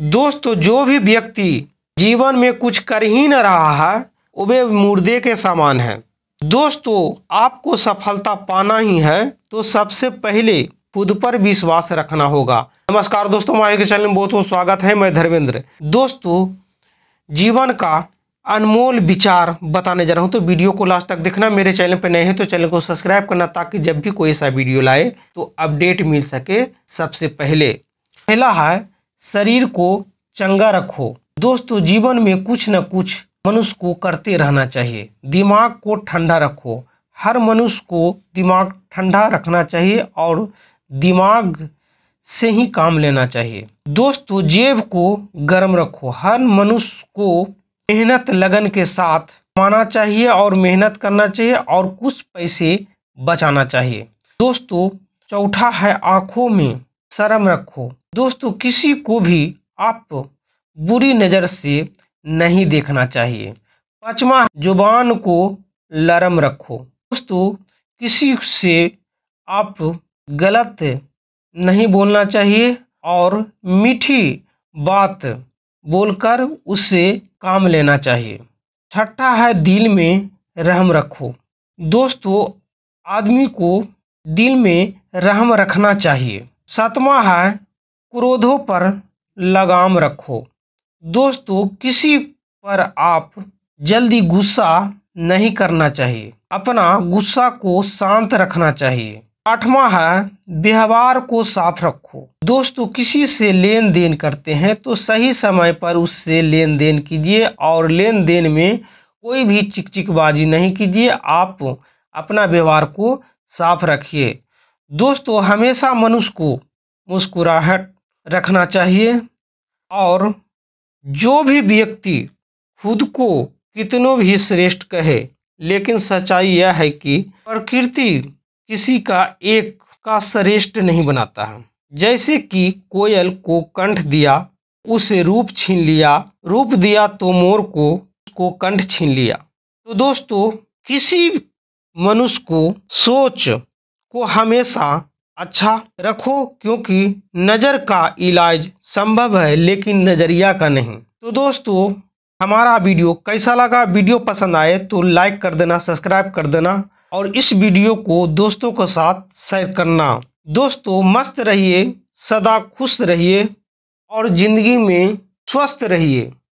दोस्तों जो भी व्यक्ति जीवन में कुछ कर ही न रहा है वे मुर्दे के समान है दोस्तों आपको सफलता पाना ही है तो सबसे पहले खुद पर विश्वास रखना होगा नमस्कार दोस्तों माय के चैनल में बहुत बहुत स्वागत है मैं धर्मेंद्र दोस्तों जीवन का अनमोल विचार बताने जा रहा हूं तो वीडियो को लास्ट तक देखना मेरे चैनल पर नए हैं तो चैनल को सब्सक्राइब करना ताकि जब भी कोई ऐसा वीडियो लाए तो अपडेट मिल सके सबसे पहले पहला है शरीर को चंगा रखो दोस्तों जीवन में कुछ न कुछ मनुष्य को करते रहना चाहिए दिमाग को ठंडा रखो हर मनुष्य को दिमाग ठंडा रखना चाहिए और दिमाग से ही काम लेना चाहिए दोस्तों जेब को गर्म रखो हर मनुष्य को मेहनत लगन के साथ माना चाहिए और मेहनत करना चाहिए और कुछ पैसे बचाना चाहिए दोस्तों चौथा है आंखों में शर्म रखो दोस्तों किसी को भी आप बुरी नज़र से नहीं देखना चाहिए पांचवा जुबान को लरम रखो दोस्तों किसी से आप गलत नहीं बोलना चाहिए और मीठी बात बोलकर उससे काम लेना चाहिए छठा है दिल में रहम रखो दोस्तों आदमी को दिल में रहम रखना चाहिए सातवां है क्रोधों पर लगाम रखो दोस्तों किसी पर आप जल्दी गुस्सा नहीं करना चाहिए अपना गुस्सा को शांत रखना चाहिए आठवा है व्यवहार को साफ रखो दोस्तों किसी से लेन देन करते हैं तो सही समय पर उससे लेन देन कीजिए और लेन देन में कोई भी चिकचिकबाजी नहीं कीजिए आप अपना व्यवहार को साफ रखिए दोस्तों हमेशा मनुष्य को मुस्कुराहट रखना चाहिए और जो भी व्यक्ति खुद को कितनों भी श्रेष्ठ कहे लेकिन सच्चाई यह है कि प्रकृति किसी का एक का श्रेष्ठ नहीं बनाता है जैसे कि कोयल को कंठ दिया उसे रूप छीन लिया रूप दिया तो मोर को को कंठ छीन लिया तो दोस्तों किसी मनुष्य को सोच को हमेशा अच्छा रखो क्योंकि नज़र का इलाज संभव है लेकिन नज़रिया का नहीं तो दोस्तों हमारा वीडियो कैसा लगा वीडियो पसंद आए तो लाइक कर देना सब्सक्राइब कर देना और इस वीडियो को दोस्तों के साथ शेयर करना दोस्तों मस्त रहिए सदा खुश रहिए और ज़िंदगी में स्वस्थ रहिए